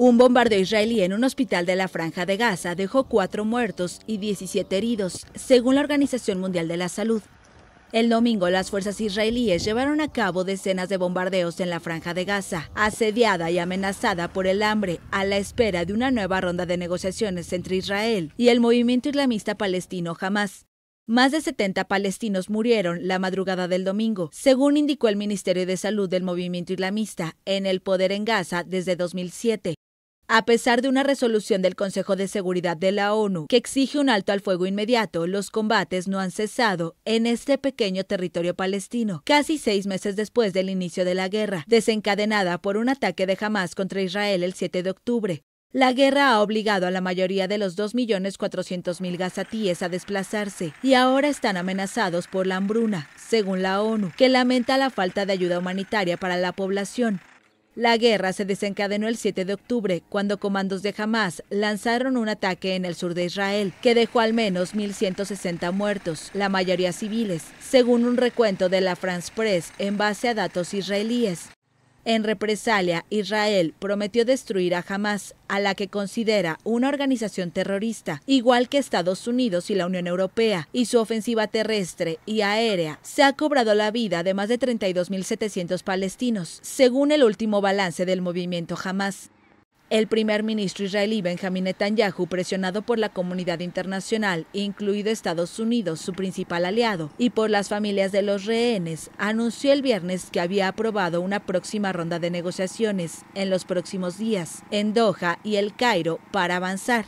Un bombardeo israelí en un hospital de la Franja de Gaza dejó cuatro muertos y 17 heridos, según la Organización Mundial de la Salud. El domingo, las fuerzas israelíes llevaron a cabo decenas de bombardeos en la Franja de Gaza, asediada y amenazada por el hambre, a la espera de una nueva ronda de negociaciones entre Israel y el movimiento islamista palestino Hamas. Más de 70 palestinos murieron la madrugada del domingo, según indicó el Ministerio de Salud del Movimiento Islamista, en el poder en Gaza desde 2007, a pesar de una resolución del Consejo de Seguridad de la ONU que exige un alto al fuego inmediato, los combates no han cesado en este pequeño territorio palestino, casi seis meses después del inicio de la guerra, desencadenada por un ataque de Hamas contra Israel el 7 de octubre. La guerra ha obligado a la mayoría de los 2.400.000 gazatíes a desplazarse y ahora están amenazados por la hambruna, según la ONU, que lamenta la falta de ayuda humanitaria para la población, la guerra se desencadenó el 7 de octubre, cuando comandos de Hamas lanzaron un ataque en el sur de Israel, que dejó al menos 1.160 muertos, la mayoría civiles, según un recuento de la France Press en base a datos israelíes. En represalia, Israel prometió destruir a Hamas, a la que considera una organización terrorista, igual que Estados Unidos y la Unión Europea, y su ofensiva terrestre y aérea se ha cobrado la vida de más de 32.700 palestinos, según el último balance del movimiento Hamas. El primer ministro israelí Benjamin Netanyahu, presionado por la comunidad internacional, incluido Estados Unidos, su principal aliado, y por las familias de los rehenes, anunció el viernes que había aprobado una próxima ronda de negociaciones en los próximos días en Doha y El Cairo para avanzar.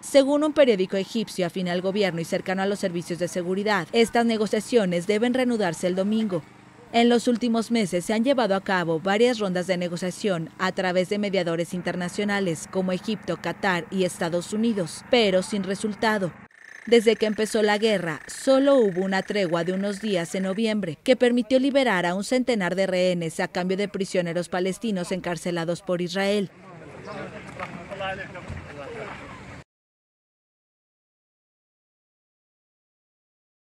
Según un periódico egipcio afín al gobierno y cercano a los servicios de seguridad, estas negociaciones deben reanudarse el domingo, en los últimos meses se han llevado a cabo varias rondas de negociación a través de mediadores internacionales como Egipto, Qatar y Estados Unidos, pero sin resultado. Desde que empezó la guerra, solo hubo una tregua de unos días en noviembre que permitió liberar a un centenar de rehenes a cambio de prisioneros palestinos encarcelados por Israel.